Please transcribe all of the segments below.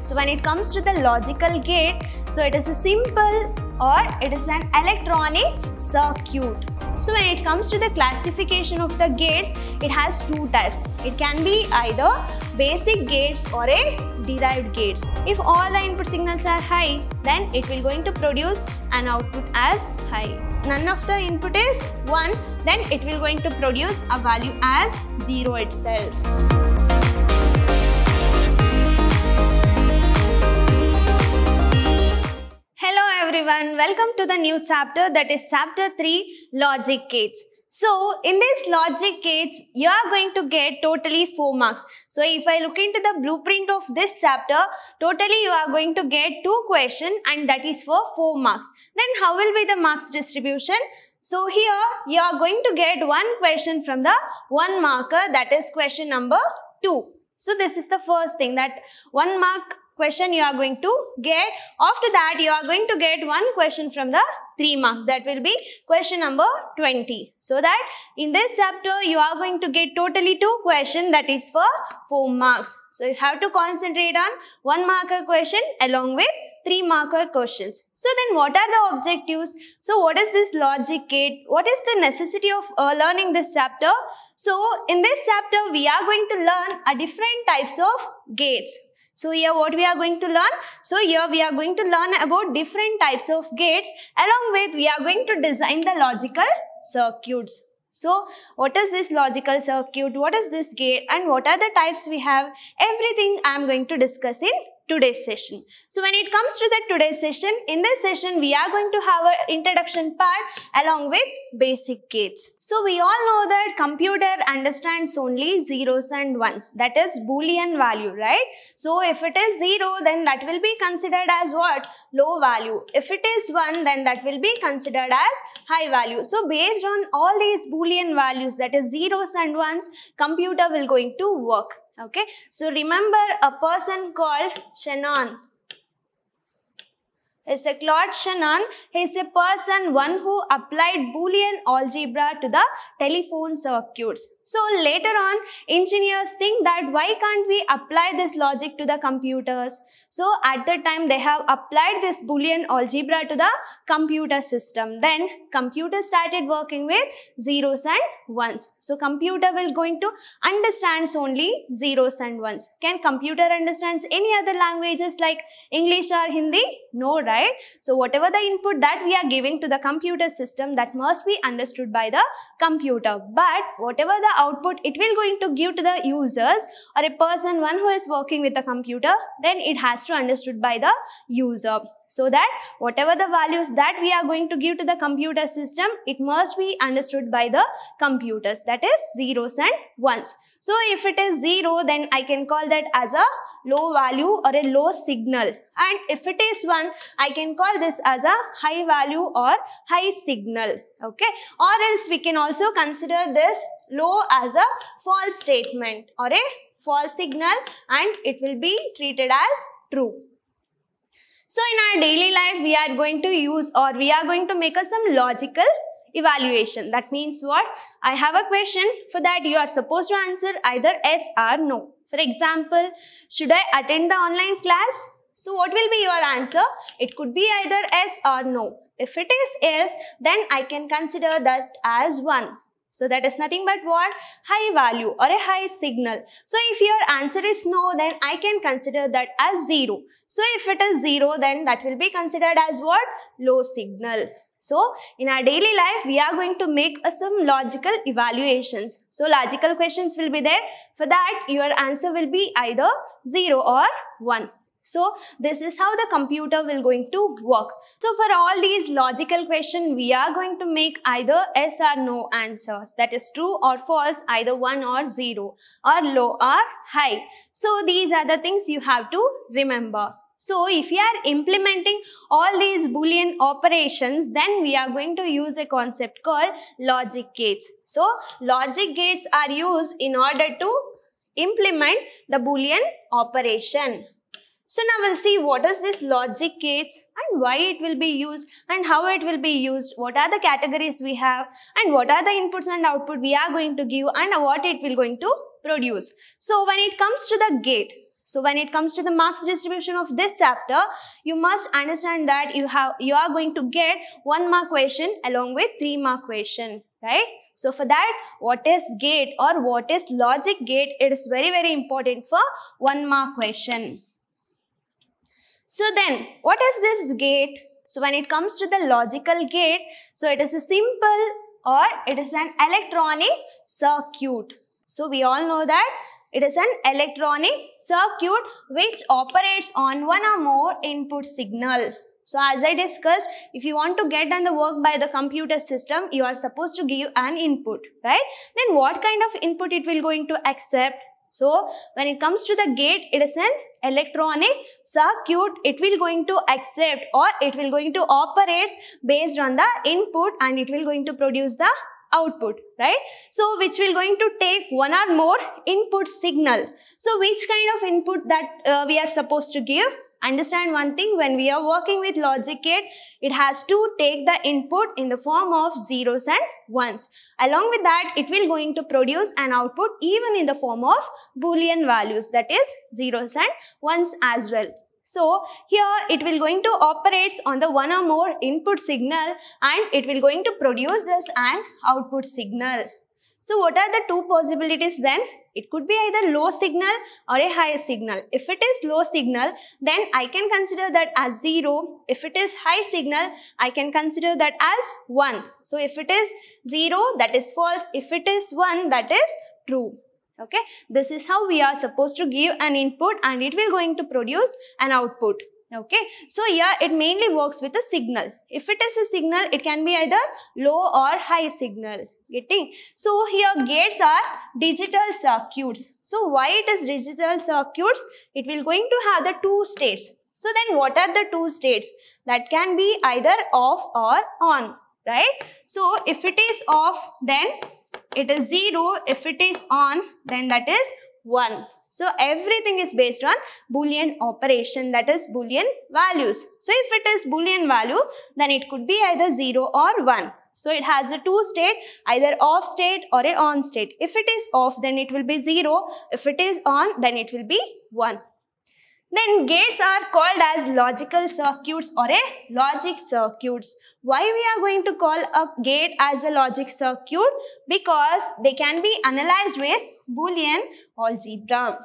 So when it comes to the logical gate, so it is a simple or it is an electronic circuit. So when it comes to the classification of the gates, it has two types. It can be either basic gates or a derived gates. If all the input signals are high, then it will going to produce an output as high. None of the input is 1, then it will going to produce a value as 0 itself. Hello everyone, welcome to the new chapter that is chapter 3 logic gates. So in this logic gates, you are going to get totally 4 marks. So if I look into the blueprint of this chapter, totally you are going to get 2 question and that is for 4 marks. Then how will be the marks distribution? So here you are going to get one question from the one marker that is question number 2. So this is the first thing that one mark question you are going to get. After that, you are going to get one question from the 3 marks. That will be question number 20. So that in this chapter, you are going to get totally two questions that is for 4 marks. So you have to concentrate on 1 marker question along with 3 marker questions. So then what are the objectives? So what is this logic gate? What is the necessity of uh, learning this chapter? So in this chapter, we are going to learn a different types of gates. So here what we are going to learn? So here we are going to learn about different types of gates along with we are going to design the logical circuits. So what is this logical circuit? What is this gate? And what are the types we have? Everything I am going to discuss in today's session. So when it comes to the today's session, in this session we are going to have an introduction part along with basic gates. So we all know that computer understands only zeros and ones that is boolean value right. So if it is 0 then that will be considered as what? Low value. If it is 1 then that will be considered as high value. So based on all these boolean values that is zeros and ones computer will going to work. Okay, so remember a person called Shannon is a Claude Shannon. He is a person, one who applied Boolean algebra to the telephone circuits. So later on, engineers think that why can't we apply this logic to the computers? So at the time, they have applied this Boolean algebra to the computer system. Then computer started working with zeros and ones. So computer will going to understands only zeros and ones. Can computer understands any other languages like English or Hindi? No, right? right? So whatever the input that we are giving to the computer system that must be understood by the computer. But whatever the output it will going to give to the users or a person one who is working with the computer then it has to understood by the user so that whatever the values that we are going to give to the computer system, it must be understood by the computers that is zeros and ones. So if it is zero, then I can call that as a low value or a low signal. And if it is one, I can call this as a high value or high signal. Okay. Or else we can also consider this low as a false statement or a false signal and it will be treated as true. So in our daily life, we are going to use or we are going to make a, some logical evaluation. That means what? I have a question for that you are supposed to answer either yes or no. For example, should I attend the online class? So what will be your answer? It could be either yes or no. If it is yes, then I can consider that as 1. So that is nothing but what? High value or a high signal. So if your answer is no, then I can consider that as zero. So if it is zero, then that will be considered as what? Low signal. So in our daily life, we are going to make uh, some logical evaluations. So logical questions will be there. For that, your answer will be either zero or one. So this is how the computer will going to work. So for all these logical question, we are going to make either S or no answers. That is true or false, either 1 or 0 or low or high. So these are the things you have to remember. So if we are implementing all these boolean operations, then we are going to use a concept called logic gates. So logic gates are used in order to implement the boolean operation. So now we'll see what is this logic gates and why it will be used and how it will be used, what are the categories we have and what are the inputs and output we are going to give and what it will going to produce. So when it comes to the gate, so when it comes to the marks distribution of this chapter, you must understand that you have you are going to get one mark question along with three mark question, right? So for that, what is gate or what is logic gate? It is very, very important for one mark question. So then, what is this gate? So when it comes to the logical gate, so it is a simple or it is an electronic circuit. So we all know that it is an electronic circuit which operates on one or more input signal. So as I discussed, if you want to get done the work by the computer system, you are supposed to give an input, right? Then what kind of input it will going to accept? So when it comes to the gate, it is an electronic circuit. It will going to accept or it will going to operates based on the input and it will going to produce the output, right? So which will going to take one or more input signal. So which kind of input that uh, we are supposed to give? understand one thing, when we are working with logic gate, it has to take the input in the form of zeros and ones. Along with that, it will going to produce an output even in the form of boolean values that is zeros and ones as well. So here it will going to operates on the one or more input signal and it will going to produce this an output signal. So what are the two possibilities then? It could be either low signal or a high signal. If it is low signal, then I can consider that as 0. If it is high signal, I can consider that as 1. So if it is 0, that is false. If it is 1, that is true. Okay, this is how we are supposed to give an input and it will going to produce an output okay so yeah it mainly works with a signal if it is a signal it can be either low or high signal getting so here gates are digital circuits so why it is digital circuits it will going to have the two states so then what are the two states that can be either off or on right so if it is off then it is 0 if it is on then that is 1 so everything is based on Boolean operation that is Boolean values. So if it is Boolean value then it could be either 0 or 1. So it has a two state, either off state or a on state. If it is off, then it will be 0. If it is on, then it will be 1. Then gates are called as logical circuits or a logic circuits. Why we are going to call a gate as a logic circuit? Because they can be analyzed with Boolean algebra.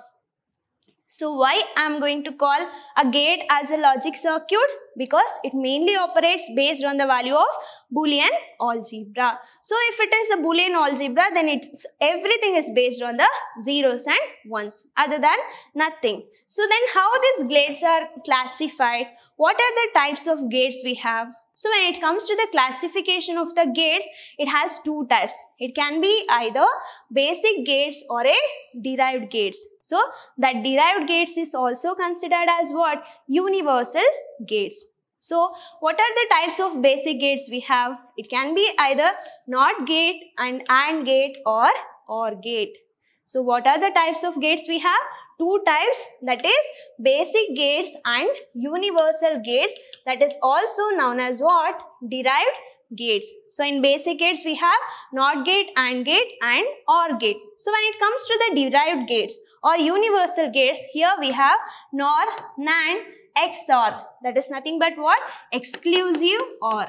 So why I'm going to call a gate as a logic circuit? Because it mainly operates based on the value of Boolean algebra. So if it is a Boolean algebra, then it's everything is based on the zeros and ones other than nothing. So then how these gates are classified? What are the types of gates we have? So when it comes to the classification of the gates, it has two types. It can be either basic gates or a derived gates. So that derived gates is also considered as what? Universal gates. So what are the types of basic gates we have? It can be either NOT gate and AND gate or OR gate. So what are the types of gates we have? two types that is basic gates and universal gates that is also known as what? Derived gates. So in basic gates we have NOT gate, AND gate and OR gate. So when it comes to the derived gates or universal gates here we have NOR, NAND, XOR that is nothing but what? Exclusive OR.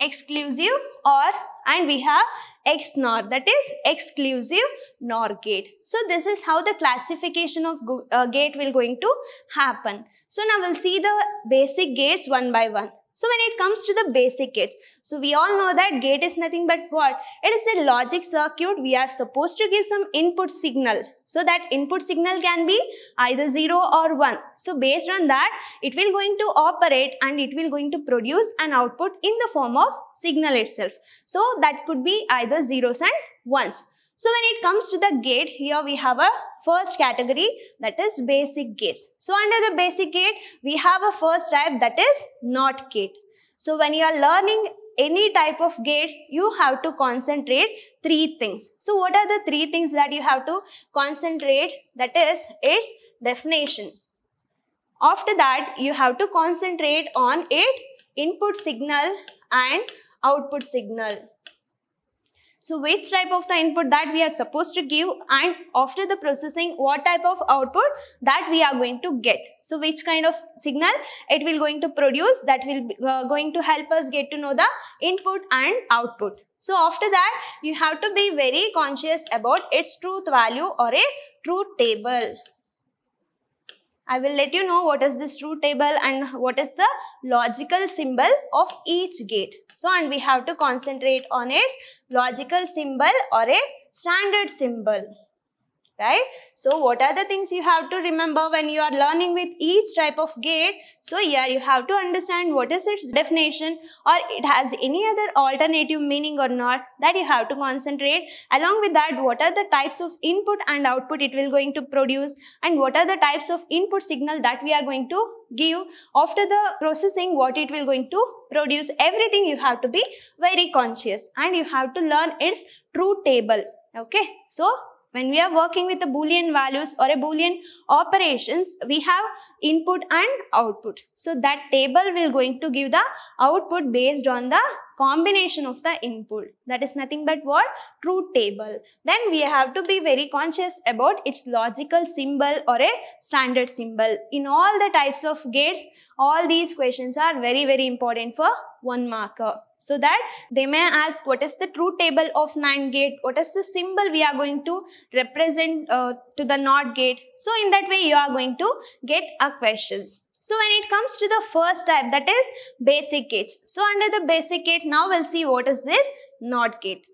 Exclusive OR and we have XNOR that is exclusive NOR gate. So this is how the classification of uh, gate will going to happen. So now we'll see the basic gates one by one. So when it comes to the basic gates, so we all know that gate is nothing but what? It is a logic circuit. We are supposed to give some input signal. So that input signal can be either 0 or 1. So based on that, it will going to operate and it will going to produce an output in the form of signal itself. So that could be either zeros and ones. So when it comes to the gate, here we have a first category that is basic gates. So under the basic gate, we have a first type that is NOT gate. So when you are learning any type of gate, you have to concentrate three things. So what are the three things that you have to concentrate? That is its definition. After that, you have to concentrate on it input signal and output signal. So which type of the input that we are supposed to give and after the processing what type of output that we are going to get. So which kind of signal it will going to produce that will uh, going to help us get to know the input and output. So after that, you have to be very conscious about its truth value or a truth table. I will let you know what is this truth table and what is the logical symbol of each gate. So, and we have to concentrate on its logical symbol or a standard symbol right? So what are the things you have to remember when you are learning with each type of gate? So here you have to understand what is its definition or it has any other alternative meaning or not that you have to concentrate. Along with that, what are the types of input and output it will going to produce and what are the types of input signal that we are going to give after the processing what it will going to produce everything you have to be very conscious and you have to learn its true table okay so when we are working with the Boolean values or a Boolean operations, we have input and output. So that table will going to give the output based on the combination of the input. That is nothing but what? True table. Then we have to be very conscious about its logical symbol or a standard symbol. In all the types of gates, all these questions are very, very important for one marker so that they may ask what is the true table of NAND gate, what is the symbol we are going to represent uh, to the NOT gate. So in that way you are going to get a questions. So when it comes to the first type that is basic gates. So under the basic gate now we'll see what is this NOT gate.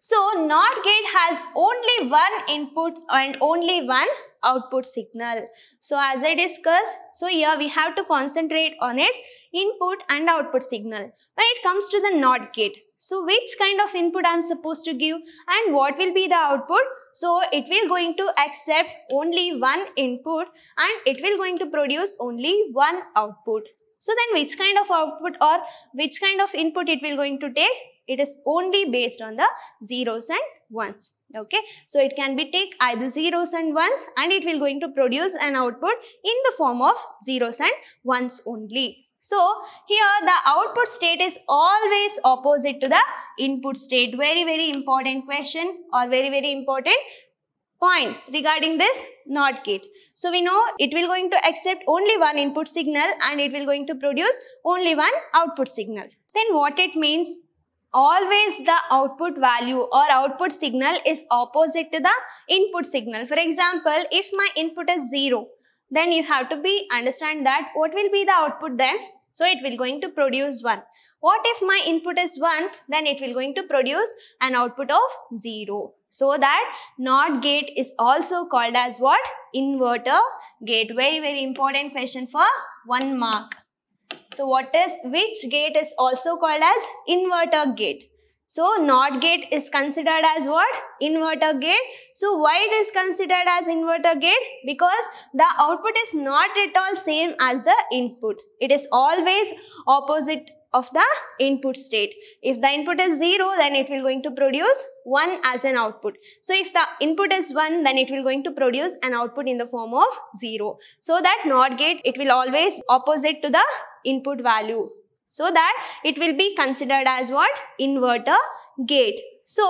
So NOT gate has only one input and only one output signal. So as I discussed, so here we have to concentrate on its input and output signal. When it comes to the NOT gate, so which kind of input I'm supposed to give and what will be the output? So it will going to accept only one input and it will going to produce only one output. So then which kind of output or which kind of input it will going to take? It is only based on the zeros and ones okay so it can be take either zeros and ones and it will going to produce an output in the form of zeros and ones only so here the output state is always opposite to the input state very very important question or very very important point regarding this NOT gate. So we know it will going to accept only one input signal and it will going to produce only one output signal. Then what it means always the output value or output signal is opposite to the input signal. For example, if my input is 0, then you have to be understand that what will be the output then? So it will going to produce 1. What if my input is 1? Then it will going to produce an output of 0. So that NOT gate is also called as what? Inverter gate. Very, very important question for 1 mark. So what is which gate is also called as inverter gate. So NOT gate is considered as what? Inverter gate. So why it is considered as inverter gate? Because the output is not at all same as the input. It is always opposite of the input state. If the input is 0, then it will going to produce 1 as an output. So if the input is 1, then it will going to produce an output in the form of 0. So that NOT gate, it will always opposite to the input value. So that it will be considered as what? Inverter gate. So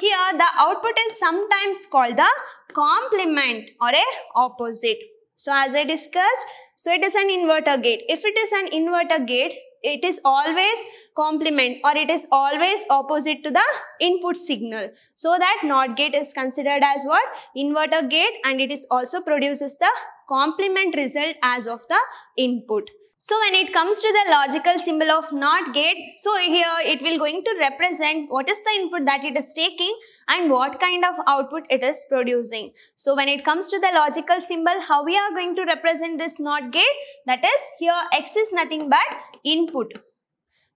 here the output is sometimes called the complement or a opposite. So as I discussed, so it is an inverter gate. If it is an inverter gate, it is always complement or it is always opposite to the input signal. So that NOT gate is considered as what? Inverter gate and it is also produces the complement result as of the input. So when it comes to the logical symbol of NOT gate, so here it will going to represent what is the input that it is taking and what kind of output it is producing. So when it comes to the logical symbol, how we are going to represent this NOT gate? That is here X is nothing but input.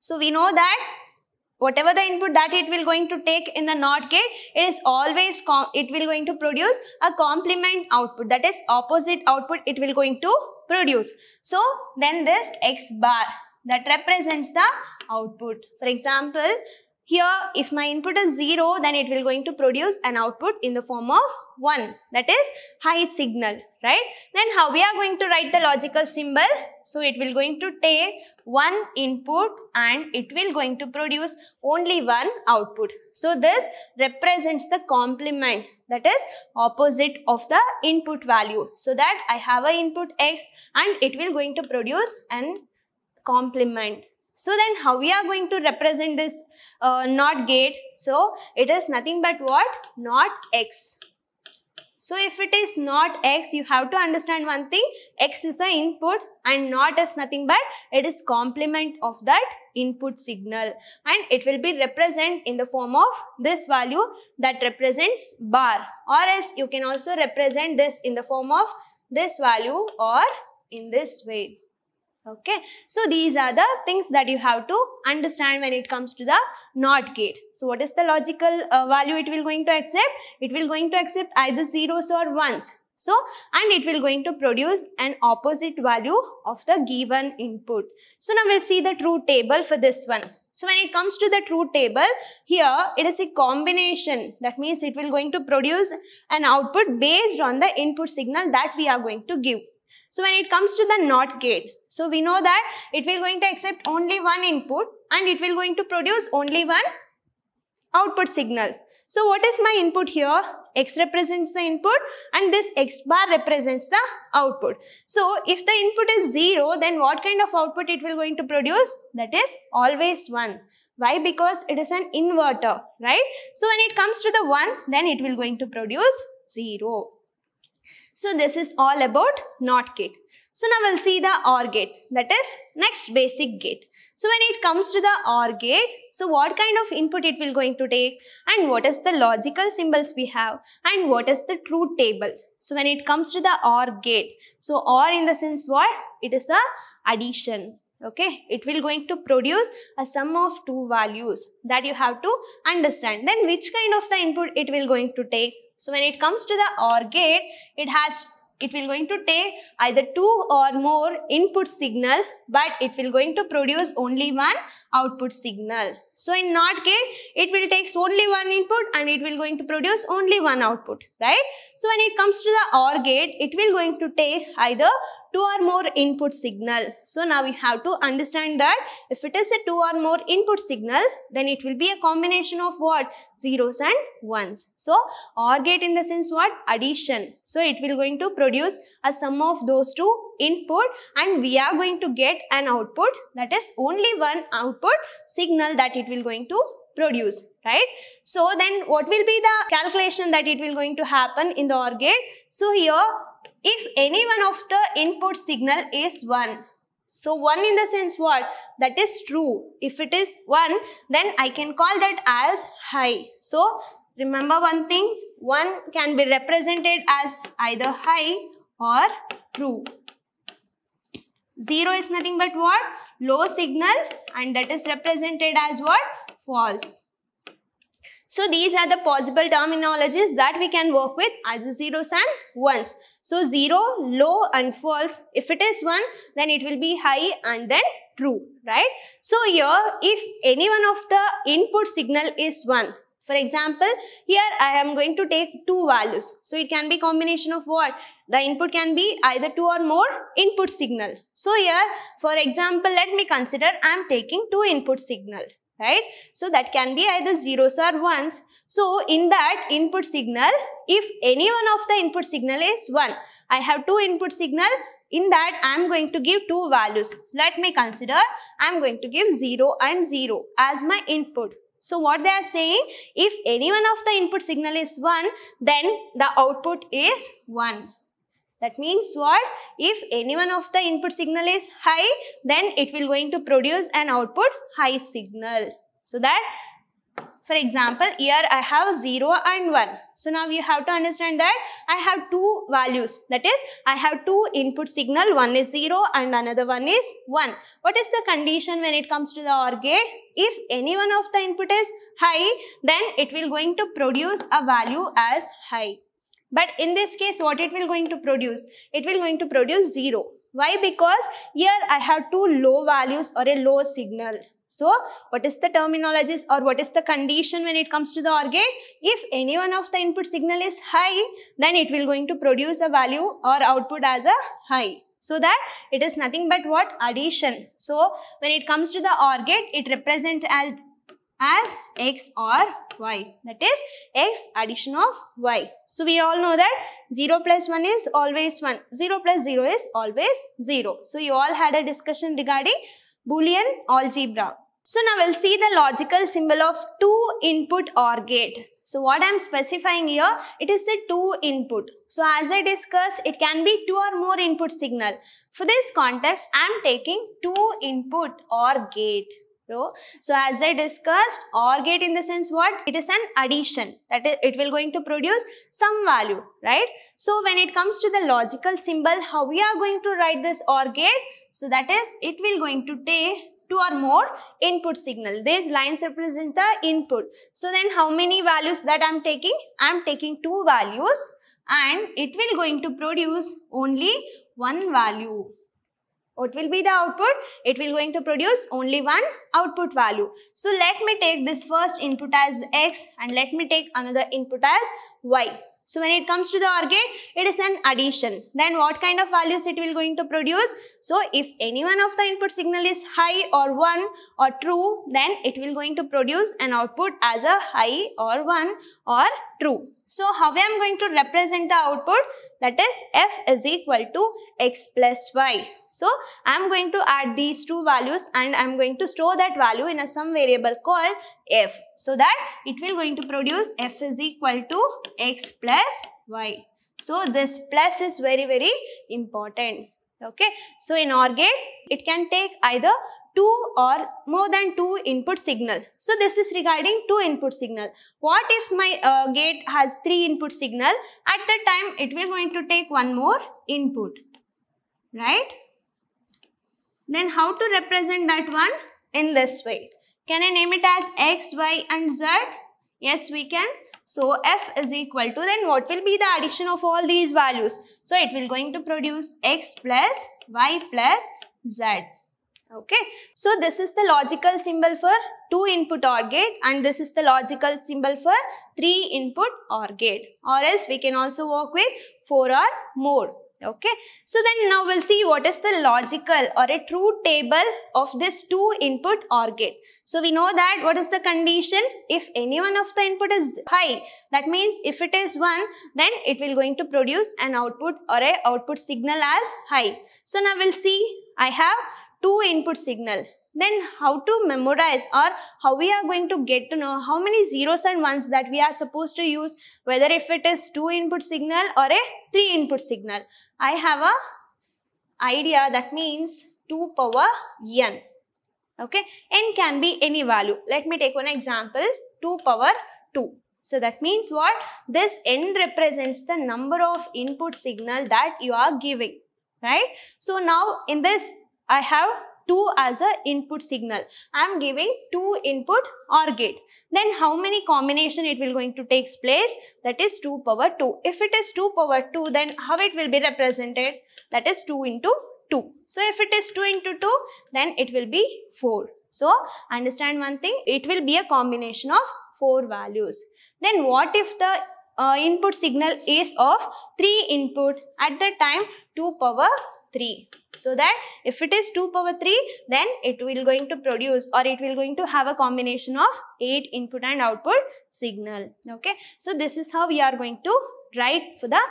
So we know that whatever the input that it will going to take in the NOT gate, it is always, it will going to produce a complement output. That is opposite output it will going to produced. So then this x bar that represents the output. For example, here, if my input is 0, then it will going to produce an output in the form of 1. That is high signal, right? Then how we are going to write the logical symbol? So, it will going to take one input and it will going to produce only one output. So, this represents the complement that is opposite of the input value. So, that I have a input x and it will going to produce an complement so then how we are going to represent this uh, NOT gate? So it is nothing but what? NOT X. So if it is not x, you have to understand one thing, x is an input and not is nothing but it is complement of that input signal and it will be represent in the form of this value that represents bar or else you can also represent this in the form of this value or in this way. Okay, so these are the things that you have to understand when it comes to the NOT gate. So what is the logical uh, value it will going to accept? It will going to accept either zeros or ones. So, and it will going to produce an opposite value of the given input. So now we'll see the true table for this one. So when it comes to the true table, here it is a combination. That means it will going to produce an output based on the input signal that we are going to give. So when it comes to the NOT gate, so we know that it will going to accept only one input and it will going to produce only one output signal. So what is my input here? X represents the input and this X bar represents the output. So if the input is 0 then what kind of output it will going to produce? That is always 1. Why? Because it is an inverter, right? So when it comes to the 1 then it will going to produce 0. So this is all about NOT gate. So now we'll see the OR gate that is next basic gate. So when it comes to the OR gate, so what kind of input it will going to take and what is the logical symbols we have and what is the truth table. So when it comes to the OR gate, so OR in the sense what? It is a addition okay it will going to produce a sum of two values that you have to understand then which kind of the input it will going to take so when it comes to the OR gate, it has it will going to take either two or more input signal but it will going to produce only one output signal. So in NOT gate, it will take only one input and it will going to produce only one output, right? So when it comes to the OR gate, it will going to take either two or more input signal. So now we have to understand that if it is a two or more input signal, then it will be a combination of what? Zeros and ones. So OR gate in the sense what? Addition. So it will going to produce a sum of those two input and we are going to get an output that is only one output signal that it will going to produce right so then what will be the calculation that it will going to happen in the OR gate so here if any one of the input signal is 1 so 1 in the sense what? That is true. If it is 1, then I can call that as high. So remember one thing, 1 can be represented as either high or true. 0 is nothing but what? Low signal and that is represented as what? False. So these are the possible terminologies that we can work with as zeros and ones. So zero, low and false. If it is one, then it will be high and then true, right? So here, if any one of the input signal is one, for example, here I am going to take two values. So it can be combination of what? The input can be either two or more input signal. So here, for example, let me consider I am taking two input signal, right? So that can be either zeros or ones. So in that input signal, if any one of the input signal is one, I have two input signal. In that, I am going to give two values. Let me consider I am going to give 0 and 0 as my input. So what they are saying, if any one of the input signal is 1, then the output is 1. That means what? If any one of the input signal is high, then it will going to produce an output high signal. So that for example, here I have 0 and 1. So now you have to understand that I have two values. That is, I have two input signal. One is 0 and another one is 1. What is the condition when it comes to the OR gate? If any one of the input is high, then it will going to produce a value as high. But in this case, what it will going to produce? It will going to produce 0. Why? Because here I have two low values or a low signal. So what is the terminology or what is the condition when it comes to the OR gate? If any one of the input signal is high, then it will going to produce a value or output as a high. So that it is nothing but what? Addition. So when it comes to the OR gate, it represent as, as X or Y. That is X addition of Y. So we all know that 0 plus 1 is always 1. 0 plus 0 is always 0. So you all had a discussion regarding Boolean algebra. So now we'll see the logical symbol of two input OR gate. So what I'm specifying here, it is a two input. So as I discussed, it can be two or more input signal. For this context, I'm taking two input OR gate. So as I discussed, OR gate in the sense what? It is an addition that is, it will going to produce some value, right? So when it comes to the logical symbol, how we are going to write this OR gate? So that is, it will going to take two or more input signal. These lines represent the input. So then how many values that I'm taking? I'm taking two values and it will going to produce only one value. What will be the output? It will going to produce only one output value. So let me take this first input as x and let me take another input as y. So when it comes to the OR gate, it is an addition. Then what kind of values it will going to produce? So if any one of the input signal is high or 1 or true, then it will going to produce an output as a high or 1 or true. So how I am going to represent the output that is f is equal to x plus y. So I am going to add these two values and I am going to store that value in a some variable called f so that it will going to produce f is equal to x plus y. So this plus is very very important. Okay. So in OR gate it can take either two or more than two input signal. So this is regarding two input signal. What if my uh, gate has three input signal? At that time, it will going to take one more input, right? Then how to represent that one? In this way. Can I name it as X, Y and Z? Yes, we can. So F is equal to then what will be the addition of all these values? So it will going to produce X plus Y plus Z. Okay, so this is the logical symbol for 2 input OR gate and this is the logical symbol for 3 input OR gate or else we can also work with 4 or more. Okay, so then now we'll see what is the logical or a true table of this 2 input OR gate. So we know that what is the condition if any one of the input is high that means if it is 1 then it will going to produce an output or a output signal as high. So now we'll see I have two input signal then how to memorize or how we are going to get to know how many zeros and ones that we are supposed to use whether if it is two input signal or a three input signal i have a idea that means 2 power n okay n can be any value let me take one example 2 power 2 so that means what this n represents the number of input signal that you are giving right so now in this I have 2 as a input signal. I am giving 2 input OR gate. Then how many combination it will going to takes place? That is 2 power 2. If it is 2 power 2 then how it will be represented? That is 2 into 2. So if it is 2 into 2 then it will be 4. So understand one thing it will be a combination of 4 values. Then what if the uh, input signal is of 3 input at the time 2 power 3 so that if it is 2 power 3 then it will going to produce or it will going to have a combination of 8 input and output signal okay so this is how we are going to write for the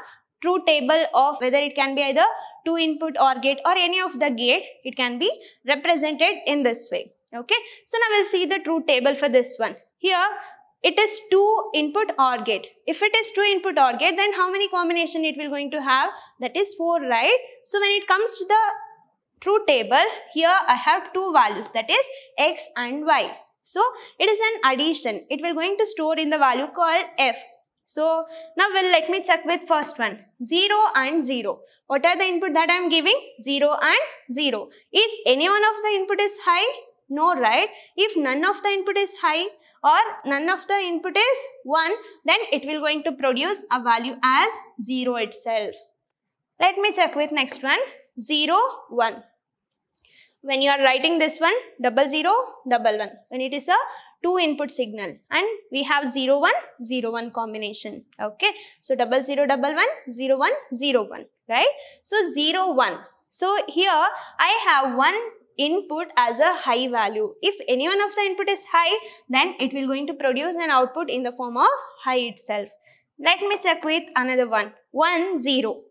true table of whether it can be either 2 input OR gate or any of the gate it can be represented in this way okay so now we'll see the true table for this one here it is two input OR gate. If it is two input OR gate, then how many combination it will going to have? That is four, right? So when it comes to the true table, here I have two values that is x and y. So it is an addition. It will going to store in the value called f. So now well, let me check with first one. 0 and 0. What are the input that I am giving? 0 and 0. Is any one of the input is high? No, right? If none of the input is high or none of the input is 1, then it will going to produce a value as 0 itself. Let me check with next one. 0, 1. When you are writing this one, double zero, double one. When it is a two input signal and we have 0, 1, 0, 1 combination. Okay. So, 1, zero, double one, 0, 1, 0, 1, right? So, 0, 1. So, here I have one input as a high value. If any one of the input is high, then it will going to produce an output in the form of high itself. Let me check with another one. 1, 0.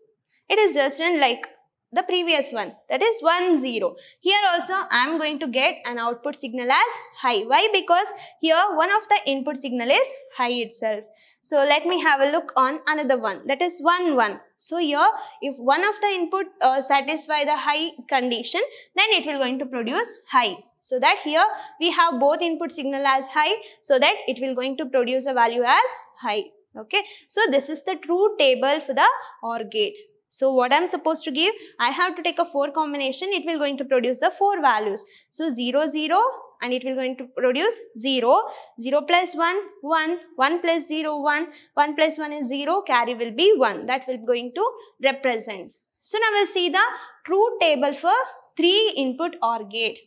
It is just like the previous one that is 1 0 here also i am going to get an output signal as high why because here one of the input signal is high itself so let me have a look on another one that is 1 1 so here, if one of the input uh, satisfy the high condition, then it will going to produce high. So that here we have both input signal as high, so that it will going to produce a value as high. Okay. So this is the true table for the OR gate. So what I'm supposed to give, I have to take a 4 combination, it will going to produce the 4 values. So 0, 0, and it will going to produce 0. 0 plus 1, 1, 1 plus 0, 1, 1 plus 1 is 0, carry will be 1. That will going to represent. So now we'll see the true table for 3 input OR gate.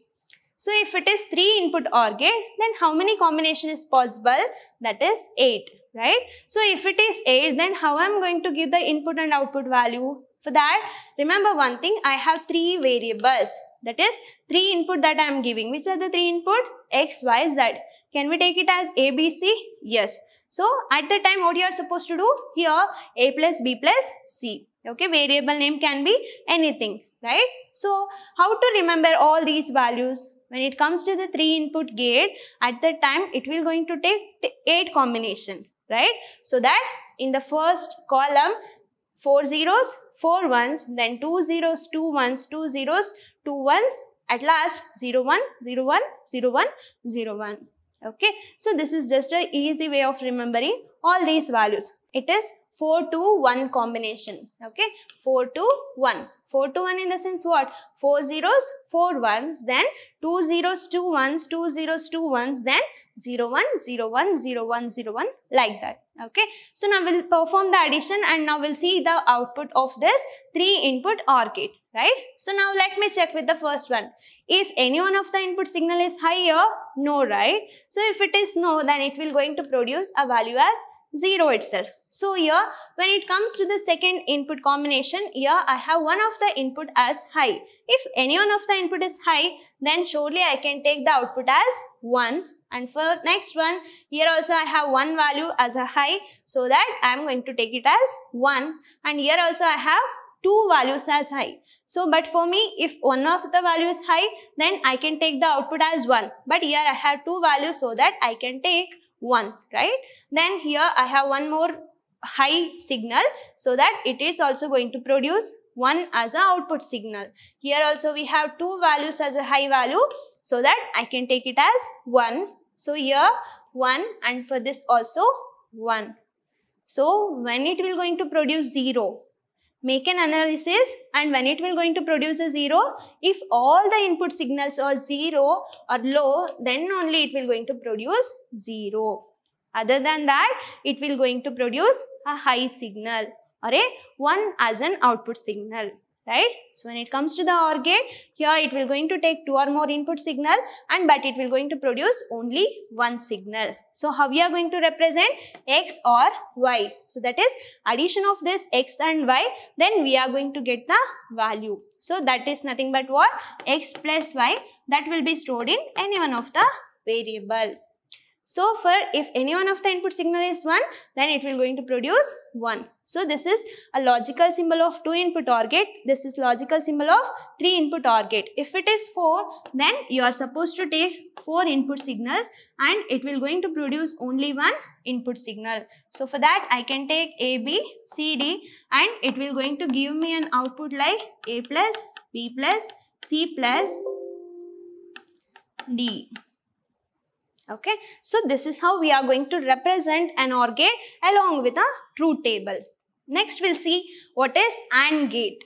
So if it is 3 input OR gate, then how many combination is possible? That is 8, right? So if it is 8, then how I am going to give the input and output value? For that, remember one thing, I have 3 variables. That is three input that I am giving. Which are the three input? X, Y, Z. Can we take it as A, B, C? Yes. So at the time what you are supposed to do? Here A plus B plus C. Okay, variable name can be anything, right? So how to remember all these values? When it comes to the three input gate, at the time it will going to take eight combination, right? So that in the first column, 4 zeros, four ones, then 2 zeros, two 2 zeros, two ones, at last 0, 1, 0, 1, 0, 1, 0, 1. Okay, so this is just a easy way of remembering all these values. It is 4 to 1 combination. Okay, 4 to 1. 4 to 1 in the sense what? 4 zeros, 4 ones, then 2 zeros, 2 ones, 2 zeros, 2 ones, then 0, 1, 0, 1, 0, 1, 0, 1, like that. Okay, so now we'll perform the addition and now we'll see the output of this 3 input OR gate, right? So now let me check with the first one. Is any one of the input signal is higher? No, right? So if it is no, then it will going to produce a value as 0 itself. So here when it comes to the second input combination, here I have one of the input as high. If any one of the input is high, then surely I can take the output as 1. And for next one, here also I have one value as a high. So that I am going to take it as 1. And here also I have two values as high. So, but for me, if one of the value is high, then I can take the output as 1. But here I have two values so that I can take 1, right? Then here I have one more high signal so that it is also going to produce 1 as an output signal. Here also we have 2 values as a high value so that I can take it as 1. So here 1 and for this also 1. So when it will going to produce 0? make an analysis and when it will going to produce a zero if all the input signals are zero or low then only it will going to produce zero other than that it will going to produce a high signal or a one as an output signal right? So when it comes to the OR gate, here it will going to take two or more input signal and but it will going to produce only one signal. So how we are going to represent X or Y? So that is addition of this X and Y, then we are going to get the value. So that is nothing but what? X plus Y that will be stored in any one of the variable. So for if any one of the input signal is 1, then it will going to produce 1. So this is a logical symbol of 2 input OR gate. This is logical symbol of 3 input OR gate. If it is 4, then you are supposed to take 4 input signals and it will going to produce only one input signal. So for that, I can take A, B, C, D and it will going to give me an output like A plus, B plus, C plus, D okay so this is how we are going to represent an OR gate along with a truth table Next we'll see what is AND gate.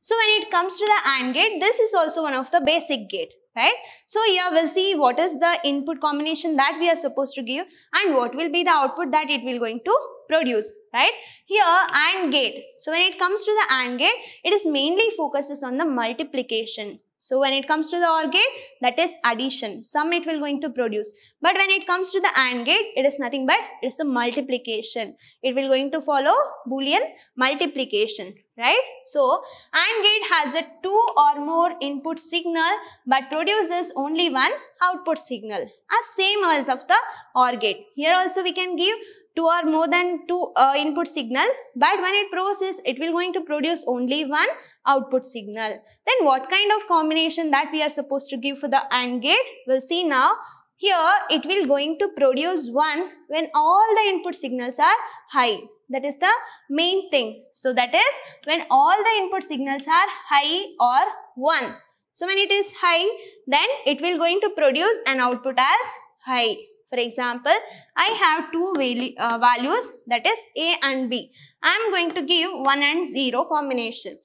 So when it comes to the AND gate, this is also one of the basic gate, right? So here we'll see what is the input combination that we are supposed to give and what will be the output that it will going to produce, right? Here AND gate. So when it comes to the AND gate, it is mainly focuses on the multiplication. So when it comes to the OR gate, that is addition. Sum it will going to produce. But when it comes to the AND gate, it is nothing but it is a multiplication. It will going to follow Boolean multiplication, right? So AND gate has a two or more input signal but produces only one output signal as same as of the OR gate. Here also we can give two or more than two uh, input signal but when it processes it will going to produce only one output signal then what kind of combination that we are supposed to give for the AND gate we'll see now here it will going to produce one when all the input signals are high that is the main thing so that is when all the input signals are high or one so when it is high then it will going to produce an output as high for example, I have two value, uh, values that is A and B. I am going to give 1 and 0 combination.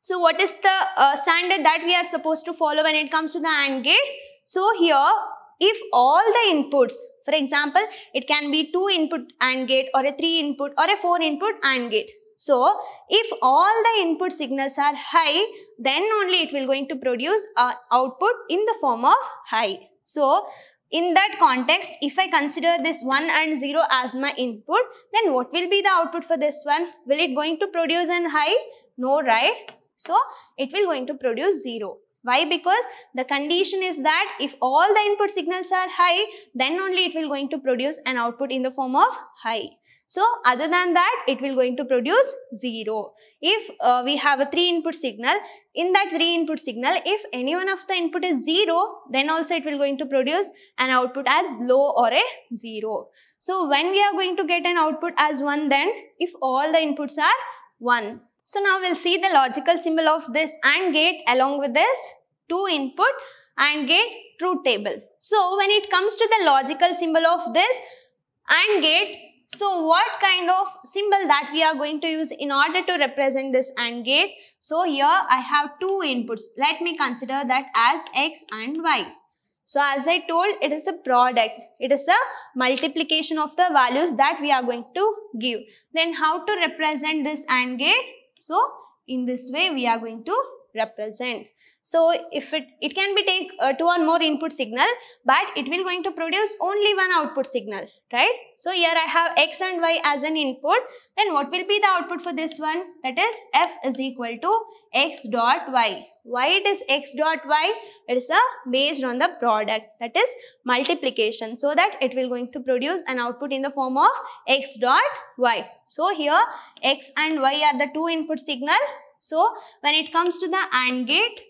So what is the uh, standard that we are supposed to follow when it comes to the AND gate? So here, if all the inputs, for example, it can be 2 input AND gate or a 3 input or a 4 input AND gate. So if all the input signals are high, then only it will going to produce an uh, output in the form of high. So in that context, if I consider this 1 and 0 as my input, then what will be the output for this one? Will it going to produce an high? No, right? So, it will going to produce 0. Why? Because the condition is that if all the input signals are high, then only it will going to produce an output in the form of high. So other than that, it will going to produce zero. If uh, we have a three input signal, in that three input signal, if any one of the input is zero, then also it will going to produce an output as low or a zero. So when we are going to get an output as one, then if all the inputs are one. So now we'll see the logical symbol of this AND gate along with this 2 input AND gate truth table. So when it comes to the logical symbol of this AND gate, so what kind of symbol that we are going to use in order to represent this AND gate? So here I have two inputs. Let me consider that as X and Y. So as I told, it is a product. It is a multiplication of the values that we are going to give. Then how to represent this AND gate? So, in this way we are going to represent. So if it, it can be take uh, two or more input signal, but it will going to produce only one output signal, right? So here I have X and Y as an input. Then what will be the output for this one? That is F is equal to X dot Y. Why it is X dot Y? It is a uh, based on the product that is multiplication so that it will going to produce an output in the form of X dot Y. So here X and Y are the two input signal so when it comes to the AND gate,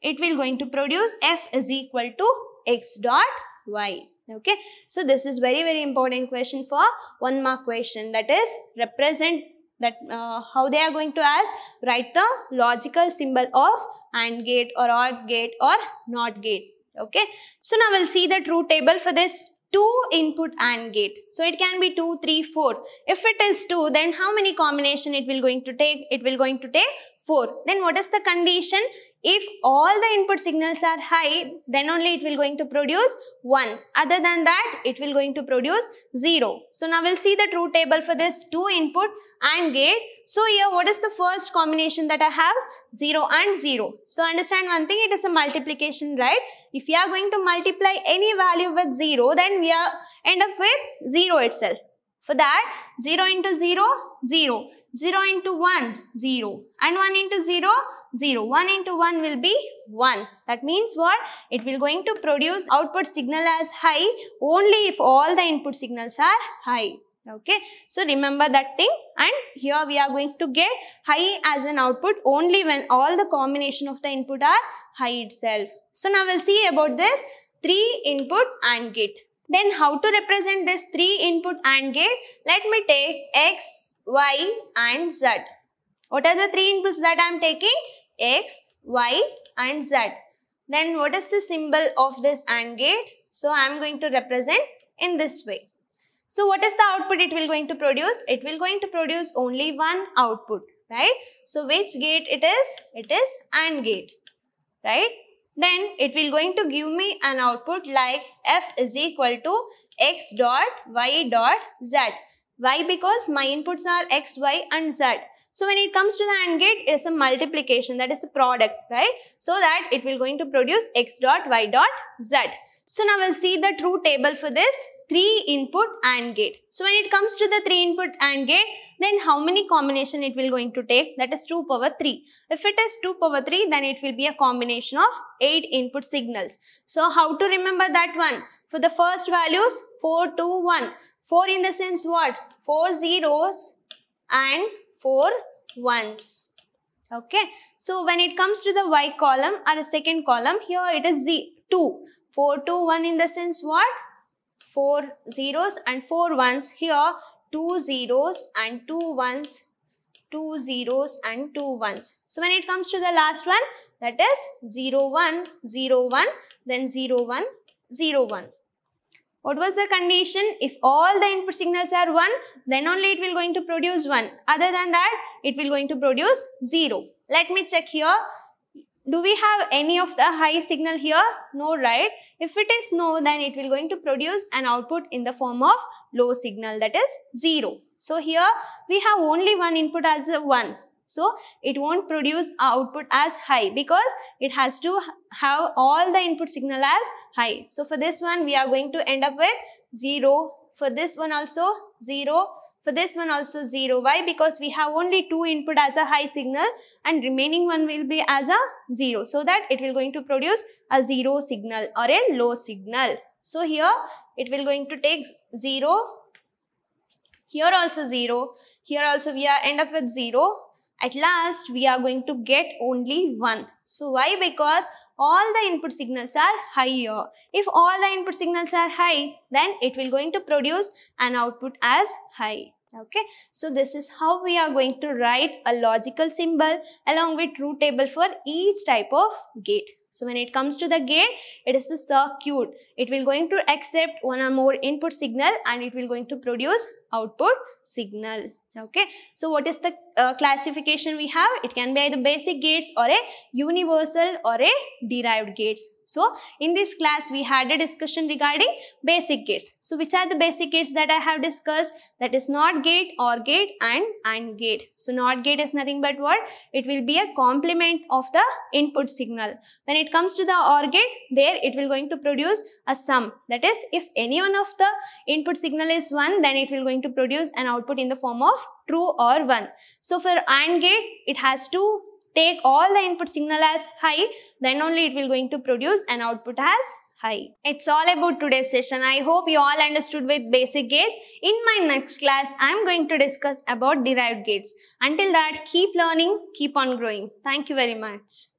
it will going to produce F is equal to X dot Y. Okay, so this is very very important question for one mark question that is represent that uh, how they are going to ask write the logical symbol of AND gate or OR gate or NOT gate. Okay, so now we'll see the truth table for this. 2 input AND gate. So it can be 2, 3, 4. If it is 2, then how many combination it will going to take? It will going to take 4. Then what is the condition? If all the input signals are high, then only it will going to produce 1. Other than that, it will going to produce 0. So now we'll see the true table for this 2 input and gate. So here what is the first combination that I have? 0 and 0. So understand one thing, it is a multiplication, right? If you are going to multiply any value with 0, then we are end up with 0 itself. For that, 0 into 0, 0. 0 into 1, 0. And 1 into 0, 0. 1 into 1 will be 1. That means what? It will going to produce output signal as high only if all the input signals are high. Okay. So, remember that thing and here we are going to get high as an output only when all the combination of the input are high itself. So, now we'll see about this 3 input AND gate. Then how to represent this 3 input AND gate? Let me take X, Y and Z. What are the 3 inputs that I am taking? X, Y and Z. Then what is the symbol of this AND gate? So I am going to represent in this way. So what is the output it will going to produce? It will going to produce only one output, right? So which gate it is? It is AND gate, right? then it will going to give me an output like f is equal to x dot y dot z. Why? Because my inputs are x, y and z. So when it comes to the AND gate, it is a multiplication, that is a product, right? So that it will going to produce x dot, y dot, z. So now we'll see the true table for this 3 input AND gate. So when it comes to the 3 input AND gate, then how many combination it will going to take? That is 2 power 3. If it is 2 power 3, then it will be a combination of 8 input signals. So how to remember that one? For the first values, 4, 2, 1. 4 in the sense what? 4 zeros and 4 ones. Okay. So when it comes to the y column or the second column, here it is z 2. 4, 2, 1 in the sense what? 4 zeros and 4 ones. Here 2 zeros and 2 ones. 2 zeros and 2 ones. So when it comes to the last one, that is 0, 1, 0, 1, then 0, 1, 0, 1. What was the condition? If all the input signals are 1, then only it will going to produce 1. Other than that, it will going to produce 0. Let me check here. Do we have any of the high signal here? No, right? If it is no, then it will going to produce an output in the form of low signal that is 0. So here we have only one input as a 1. So it won't produce output as high because it has to have all the input signal as high. So for this one, we are going to end up with 0. For this one also 0. For this one also 0. Why? Because we have only two input as a high signal and remaining one will be as a 0. So that it will going to produce a 0 signal or a low signal. So here it will going to take 0. Here also 0. Here also we are end up with 0 at last we are going to get only 1. So why? Because all the input signals are higher. If all the input signals are high, then it will going to produce an output as high. Okay, so this is how we are going to write a logical symbol along with root table for each type of gate. So when it comes to the gate, it is a circuit. It will going to accept one or more input signal and it will going to produce output signal. Okay. So what is the uh, classification we have? It can be either basic gates or a universal or a derived gates. So, in this class, we had a discussion regarding basic gates. So, which are the basic gates that I have discussed? That is NOT gate, OR gate and AND gate. So, NOT gate is nothing but what? It will be a complement of the input signal. When it comes to the OR gate, there it will going to produce a sum. That is, if any one of the input signal is 1, then it will going to produce an output in the form of true or 1. So, for AND gate, it has two take all the input signal as high, then only it will going to produce an output as high. It's all about today's session. I hope you all understood with basic gates. In my next class, I'm going to discuss about derived gates. Until that, keep learning, keep on growing. Thank you very much.